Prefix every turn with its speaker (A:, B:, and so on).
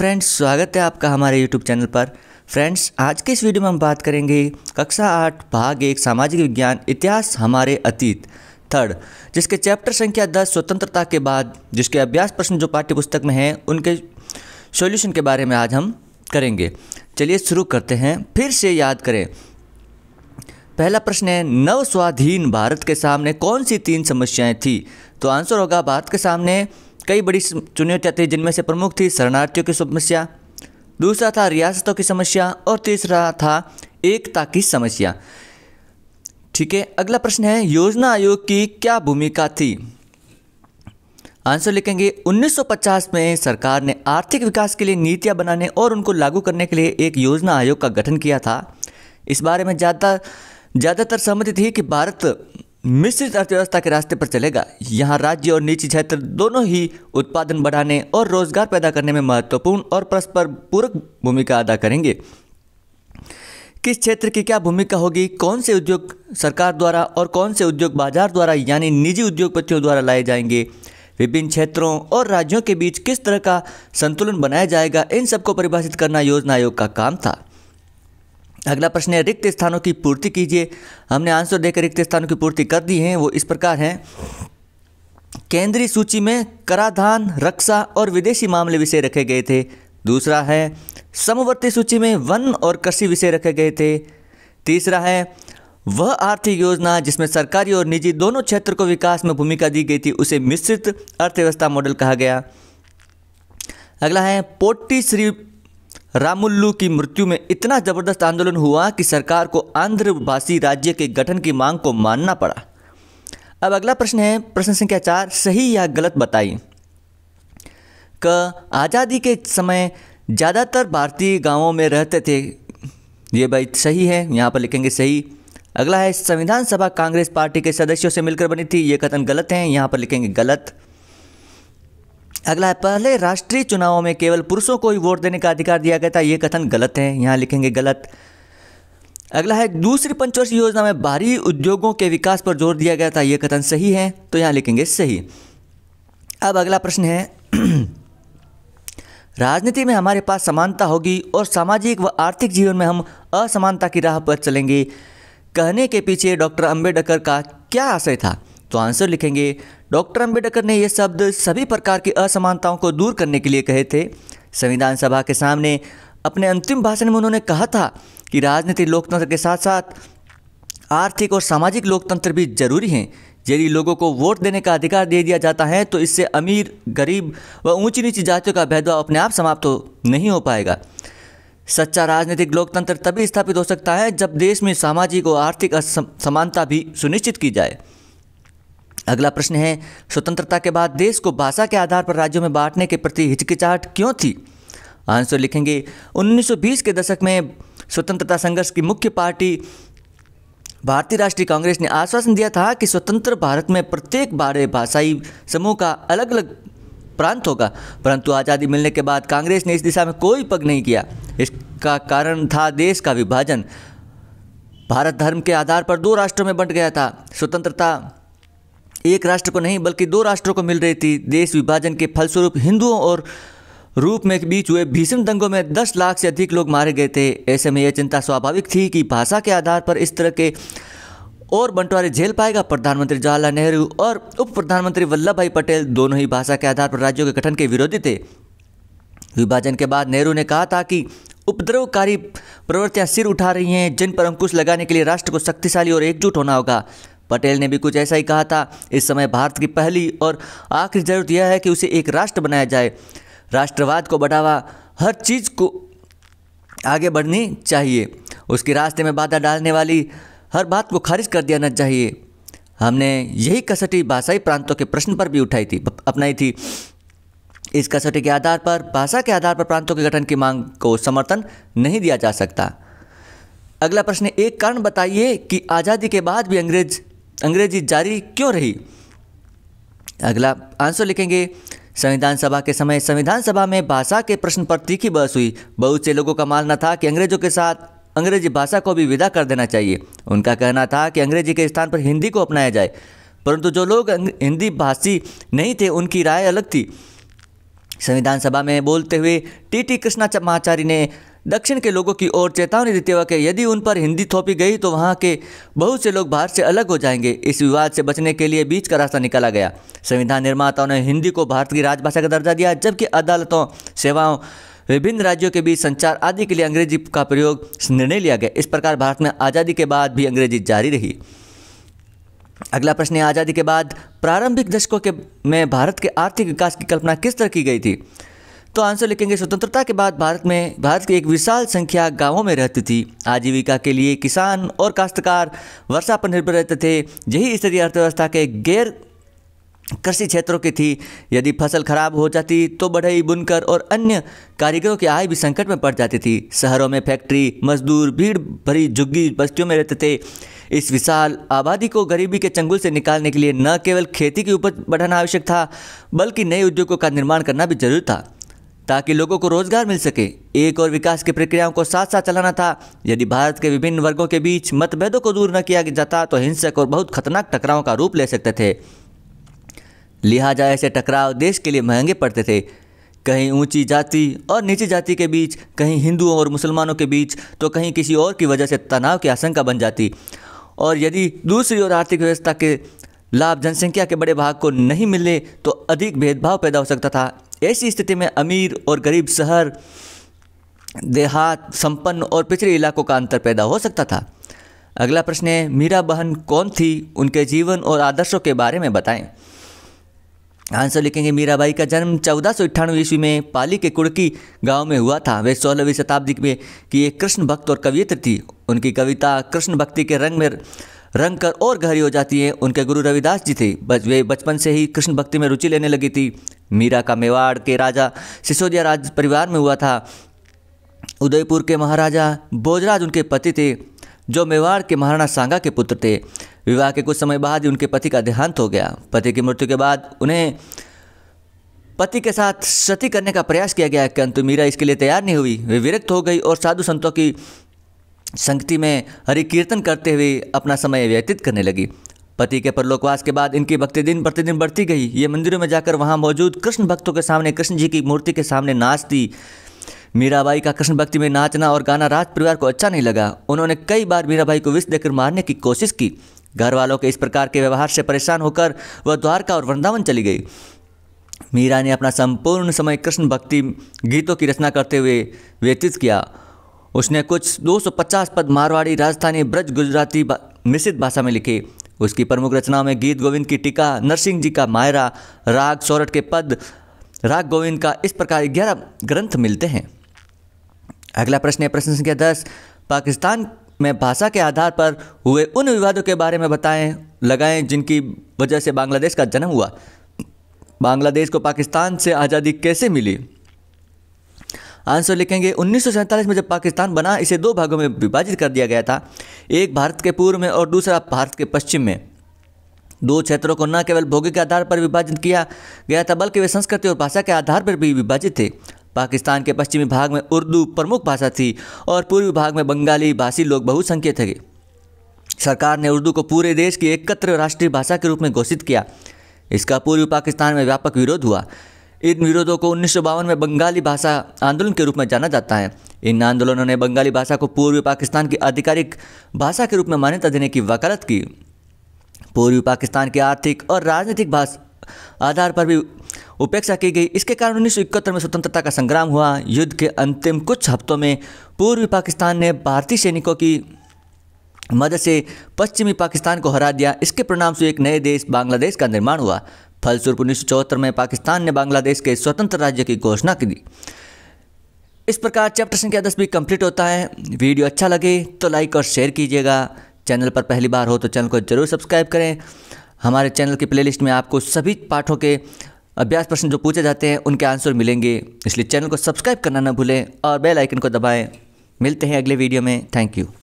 A: friends स्वागत है आपका हमारे यूट्यूब चैनल पर फ्रेंड्स आज के इस वीडियो में हम बात करेंगे कक्षा आठ भाग एक सामाजिक विज्ञान इतिहास हमारे अतीत थर्ड जिसके चैप्टर संख्या दस स्वतंत्रता के बाद जिसके अभ्यास प्रश्न जो पाठ्य पुस्तक में हैं उनके सॉल्यूशन के बारे में आज हम करेंगे चलिए शुरू करते हैं फिर से याद करें पहला प्रश्न है नव स्वाधीन भारत के सामने कौन सी तीन समस्याएं थी तो आंसर होगा भारत के सामने कई बड़ी चुनौतियाँ थी जिनमें से प्रमुख थी शरणार्थियों की समस्या दूसरा था रियासतों की समस्या और तीसरा था एकता की समस्या ठीक है अगला प्रश्न है योजना आयोग की क्या भूमिका थी आंसर लिखेंगे 1950 में सरकार ने आर्थिक विकास के लिए नीतियां बनाने और उनको लागू करने के लिए एक योजना आयोग का गठन किया था इस बारे में ज़्यादा ज़्यादातर सहमति थी कि भारत मिश्रित अर्थव्यवस्था के रास्ते पर चलेगा यहाँ राज्य और निजी क्षेत्र दोनों ही उत्पादन बढ़ाने और रोजगार पैदा करने में महत्वपूर्ण और परस्पर पूरक भूमिका अदा करेंगे किस क्षेत्र की क्या भूमिका होगी कौन से उद्योग सरकार द्वारा और कौन से उद्योग बाजार द्वारा यानी निजी उद्योगपतियों द्वारा लाए जाएंगे विभिन्न क्षेत्रों और राज्यों के बीच किस तरह का संतुलन बनाया जाएगा इन सबको परिभाषित करना योजना आयोग का काम था अगला प्रश्न है रिक्त स्थानों की पूर्ति कीजिए हमने आंसर देकर रिक्त स्थानों की पूर्ति कर दी है वो इस प्रकार है केंद्रीय सूची में कराधान रक्षा और विदेशी मामले विषय रखे गए थे दूसरा है समवर्ती सूची में वन और कृषि विषय रखे गए थे तीसरा है वह आर्थिक योजना जिसमें सरकारी और निजी दोनों क्षेत्र को विकास में भूमिका दी गई थी उसे मिश्रित अर्थव्यवस्था मॉडल कहा गया अगला है पोटी श्री रामुल्लू की मृत्यु में इतना जबरदस्त आंदोलन हुआ कि सरकार को आंध्रभाषी राज्य के गठन की मांग को मानना पड़ा अब अगला प्रश्न है प्रश्न संख्या चार सही या गलत बताइए क आज़ादी के समय ज़्यादातर भारतीय गांवों में रहते थे ये भाई सही है यहाँ पर लिखेंगे सही अगला है संविधान सभा कांग्रेस पार्टी के सदस्यों से मिलकर बनी थी ये कथन गलत है यहाँ पर लिखेंगे गलत अगला है पहले राष्ट्रीय चुनावों में केवल पुरुषों को ही वोट देने का अधिकार दिया गया था ये कथन गलत है यहाँ लिखेंगे गलत अगला है दूसरी पंचवर्षीय योजना में भारी उद्योगों के विकास पर जोर दिया गया था यह कथन सही है तो यहाँ लिखेंगे सही अब अगला प्रश्न है राजनीति में हमारे पास समानता होगी और सामाजिक व आर्थिक जीवन में हम असमानता की राह पर चलेंगे कहने के पीछे डॉक्टर अंबेडकर का क्या आशय था तो आंसर लिखेंगे डॉक्टर अंबेडकर ने यह शब्द सभी प्रकार की असमानताओं को दूर करने के लिए कहे थे संविधान सभा के सामने अपने अंतिम भाषण में उन्होंने कहा था कि राजनीति लोकतंत्र के साथ साथ आर्थिक और सामाजिक लोकतंत्र भी जरूरी हैं यदि लोगों को वोट देने का अधिकार दे दिया जाता है तो इससे अमीर गरीब व ऊंची नीची जातियों का भेदभाव अपने आप समाप्त तो नहीं हो पाएगा सच्चा राजनीतिक लोकतंत्र तभी स्थापित हो सकता है जब देश में सामाजिक और आर्थिक समानता भी सुनिश्चित की जाए अगला प्रश्न है स्वतंत्रता के बाद देश को भाषा के आधार पर राज्यों में बांटने के प्रति हिचकिचाहट क्यों थी आंसर लिखेंगे 1920 के दशक में स्वतंत्रता संघर्ष की मुख्य पार्टी भारतीय राष्ट्रीय कांग्रेस ने आश्वासन दिया था कि स्वतंत्र भारत में प्रत्येक बारे भाषाई समूह का अलग अलग प्रांत होगा परंतु आज़ादी मिलने के बाद कांग्रेस ने इस दिशा में कोई पग नहीं किया इसका कारण था देश का विभाजन भारत धर्म के आधार पर दो राष्ट्रों में बंट गया था स्वतंत्रता एक राष्ट्र को नहीं बल्कि दो राष्ट्रों को मिल रही थी देश विभाजन के फलस्वरूप हिंदुओं और रूप में के बीच हुए भीषण दंगों में 10 लाख से अधिक लोग मारे गए थे ऐसे में यह चिंता स्वाभाविक थी कि भाषा के आधार पर इस तरह के और बंटवारे झेल पाएगा प्रधानमंत्री जवाहरलाल नेहरू और उप प्रधानमंत्री वल्लभ भाई पटेल दोनों ही भाषा के आधार पर राज्यों के गठन के विरोधी थे विभाजन के बाद नेहरू ने कहा था कि उपद्रवकारी प्रवृत्तियां सिर उठा रही हैं जिन पर अंकुश लगाने के लिए राष्ट्र को शक्तिशाली और एकजुट होना होगा पटेल ने भी कुछ ऐसा ही कहा था इस समय भारत की पहली और आखिरी जरूरत यह है कि उसे एक राष्ट्र बनाया जाए राष्ट्रवाद को बढ़ावा हर चीज़ को आगे बढ़नी चाहिए उसके रास्ते में बाधा डालने वाली हर बात को खारिज कर दिया जाना चाहिए हमने यही कसौटी भाषाई प्रांतों के प्रश्न पर भी उठाई थी अपनाई थी इस कसौटी के आधार पर भाषा के आधार पर प्रांतों के गठन की मांग को समर्थन नहीं दिया जा सकता अगला प्रश्न एक कारण बताइए कि आज़ादी के बाद भी अंग्रेज अंग्रेजी जारी क्यों रही अगला आंसर लिखेंगे संविधान सभा के समय संविधान सभा में भाषा के प्रश्न पर तीखी बहस हुई बहुत से लोगों का मानना था कि अंग्रेजों के साथ अंग्रेजी भाषा को भी विदा कर देना चाहिए उनका कहना था कि अंग्रेजी के स्थान पर हिंदी को अपनाया जाए परंतु जो लोग हिंदी भाषी नहीं थे उनकी राय अलग थी संविधान सभा में बोलते हुए टी टी कृष्णा महाचारी ने दक्षिण के लोगों की ओर चेतावनी देते हुए कि यदि उन पर हिंदी थोपी गई तो वहाँ के बहुत से लोग भारत से अलग हो जाएंगे इस विवाद से बचने के लिए बीच का रास्ता निकाला गया संविधान निर्माताओं ने हिंदी को भारत की राजभाषा का दर्जा दिया जबकि अदालतों सेवाओं विभिन्न राज्यों के बीच संचार आदि के लिए अंग्रेजी का प्रयोग निर्णय लिया गया इस प्रकार भारत में आज़ादी के बाद भी अंग्रेजी जारी रही अगला प्रश्न है आज़ादी के बाद प्रारंभिक दशकों के में भारत के आर्थिक विकास की कल्पना किस तरह की गई थी तो आंसर लिखेंगे स्वतंत्रता के बाद भारत में भारत की एक विशाल संख्या गांवों में रहती थी आजीविका के लिए किसान और काश्तकार वर्षा पर निर्भर रहते थे यही स्तरीय अर्थव्यवस्था के गैर कृषि क्षेत्रों की थी यदि फसल खराब हो जाती तो बढ़ई बुनकर और अन्य कारीगरों की आय भी संकट में पड़ जाती थी शहरों में फैक्ट्री मजदूर भीड़ भरी झुग्गी बस्तियों में रहते थे इस विशाल आबादी को गरीबी के चंगुल से निकालने के लिए न केवल खेती की उपज बढ़ाना आवश्यक था बल्कि नए उद्योगों का निर्माण करना भी जरूरी था ताकि लोगों को रोजगार मिल सके एक और विकास की प्रक्रियाओं को साथ साथ चलाना था यदि भारत के विभिन्न वर्गों के बीच मतभेदों को दूर न किया जाता तो हिंसक और बहुत खतरनाक टकराव का रूप ले सकते थे लिहाजा ऐसे टकराव देश के लिए महंगे पड़ते थे कहीं ऊंची जाति और नीची जाति के बीच कहीं हिंदुओं और मुसलमानों के बीच तो कहीं किसी और की वजह से तनाव की आशंका बन जाती और यदि दूसरी ओर आर्थिक व्यवस्था के लाभ जनसंख्या के बड़े भाग को नहीं मिले तो अधिक भेदभाव पैदा हो सकता था ऐसी स्थिति में अमीर और गरीब शहर देहात संपन्न और पिछड़े इलाकों का अंतर पैदा हो सकता था अगला प्रश्न है मीरा बहन कौन थी उनके जीवन और आदर्शों के बारे में बताएं आंसर लिखेंगे मीराबाई का जन्म चौदह सौ अट्ठानवे ईस्वी में पाली के कुड़की गांव में हुआ था वे सोलहवीं शताब्दी में की एक कृष्ण भक्त और कवियत्र थी उनकी कविता कृष्ण भक्ति के रंग में रंग कर और गहरी हो जाती है उनके गुरु रविदास जी थे वे बचपन से ही कृष्ण भक्ति में रुचि लेने लगी थी मीरा का मेवाड़ के राजा सिसोदिया राज परिवार में हुआ था उदयपुर के महाराजा बोजराज उनके पति थे जो मेवाड़ के महाराणा सांगा के पुत्र थे विवाह के कुछ समय बाद ही उनके पति का देहांत हो गया पति की मृत्यु के बाद उन्हें पति के साथ सती करने का प्रयास किया गया किंतु मीरा इसके लिए तैयार नहीं हुई वे विरक्त हो गई और साधु संतों की संगति में हरि कीर्तन करते हुए अपना समय व्यतीत करने लगी पति के परलोकवास के बाद इनकी भक्ति दिन प्रतिदिन बढ़ती गई ये मंदिरों में जाकर वहाँ मौजूद कृष्ण भक्तों के सामने कृष्ण जी की मूर्ति के सामने नाचती मीराबाई का कृष्ण भक्ति में नाचना और गाना राज परिवार को अच्छा नहीं लगा उन्होंने कई बार मीराबाई को विष देकर मारने की कोशिश की घर वालों के इस प्रकार के व्यवहार से परेशान होकर वह द्वारका और वृंदावन चली गई मीरा ने अपना संपूर्ण समय कृष्ण भक्ति गीतों की रचना करते हुए व्यतीत किया उसने कुछ 250 पद मारवाड़ी राजस्थानी ब्रज गुजराती मिश्रित भाषा में लिखे उसकी प्रमुख रचनाओं में गीत गोविंद की टीका नरसिंह जी का मायरा राग सौरठ के पद राग गोविंद का इस प्रकार ग्यारह ग्रंथ मिलते हैं अगला प्रश्न है प्रश्न संख्या दस पाकिस्तान में भाषा के आधार पर हुए उन विवादों के बारे में बताएं लगाएं जिनकी वजह से बांग्लादेश का जन्म हुआ बांग्लादेश को पाकिस्तान से आज़ादी कैसे मिली आंसर लिखेंगे उन्नीस में जब पाकिस्तान बना इसे दो भागों में विभाजित कर दिया गया था एक भारत के पूर्व में और दूसरा भारत के पश्चिम में दो क्षेत्रों को न केवल के आधार पर विभाजित किया गया था बल्कि वे संस्कृति और भाषा के आधार पर भी विभाजित थे पाकिस्तान के पश्चिमी भाग में उर्दू प्रमुख भाषा थी और पूर्वी भाग में बंगाली भाषी लोग बहुसंख्य थे सरकार ने उर्दू को पूरे देश की एकत्र राष्ट्रीय भाषा के रूप में घोषित किया इसका पूर्वी पाकिस्तान में व्यापक विरोध हुआ इन विरोधों को उन्नीस में बंगाली भाषा आंदोलन के रूप में जाना जाता है इन आंदोलनों ने बंगाली भाषा को पूर्वी पाकिस्तान की आधिकारिक भाषा के रूप में मान्यता देने की वकालत की पूर्वी पाकिस्तान के आर्थिक और राजनीतिक आधार पर भी उपेक्षा की गई इसके कारण उन्नीस में स्वतंत्रता का संग्राम हुआ युद्ध के अंतिम कुछ हफ्तों में पूर्वी पाकिस्तान ने भारतीय सैनिकों की मदद से पश्चिमी पाकिस्तान को हरा दिया इसके परिणाम से एक नए देश बांग्लादेश का निर्माण हुआ फलस्वरूप उन्नीस में पाकिस्तान ने बांग्लादेश के स्वतंत्र राज्य की घोषणा की दी इस प्रकार चैप्टर संख्या दस भी कंप्लीट होता है वीडियो अच्छा लगे तो लाइक और शेयर कीजिएगा चैनल पर पहली बार हो तो चैनल को जरूर सब्सक्राइब करें हमारे चैनल की प्लेलिस्ट में आपको सभी पाठों के अभ्यास प्रश्न जो पूछे जाते हैं उनके आंसर मिलेंगे इसलिए चैनल को सब्सक्राइब करना ना भूलें और बेल आइकन को दबाएं मिलते हैं अगले वीडियो में थैंक यू